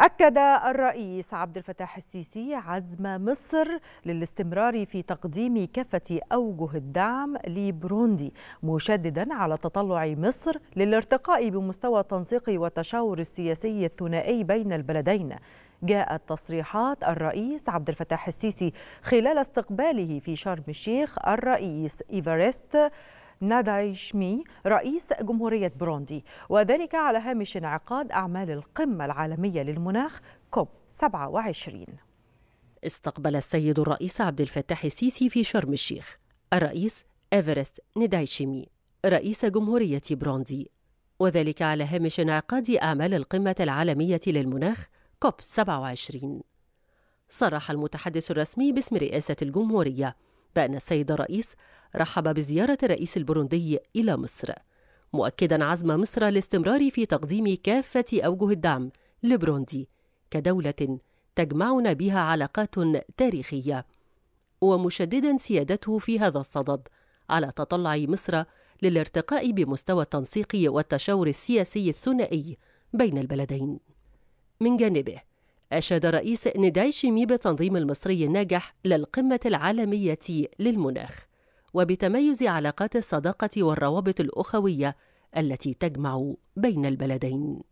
أكد الرئيس عبد الفتاح السيسي عزم مصر للاستمرار في تقديم كافة أوجه الدعم لبروندي مشددا على تطلع مصر للارتقاء بمستوى التنسيق والتشاور السياسي الثنائي بين البلدين جاءت تصريحات الرئيس عبد الفتاح السيسي خلال استقباله في شرم الشيخ الرئيس إيفاريست ناداي شمي رئيس جمهورية بروندي وذلك على هامش انعقاد أعمال القمة العالمية للمناخ كوب 27 استقبل السيد الرئيس عبد الفتاح السيسي في شرم الشيخ الرئيس إيفرست نداي شمي رئيس جمهورية بروندي وذلك على هامش انعقاد أعمال القمة العالمية للمناخ كوب 27 صرح المتحدث الرسمي باسم رئاسة الجمهورية بأن السيد الرئيس رحب بزيارة الرئيس البروندي إلى مصر مؤكدا عزم مصر الاستمرار في تقديم كافة أوجه الدعم لبروندي كدولة تجمعنا بها علاقات تاريخية ومشددا سيادته في هذا الصدد على تطلع مصر للارتقاء بمستوى التنسيق والتشاور السياسي الثنائي بين البلدين من جانبه أشاد رئيس شيمي بالتنظيم المصري الناجح للقمة العالمية للمناخ وبتميز علاقات الصداقة والروابط الأخوية التي تجمع بين البلدين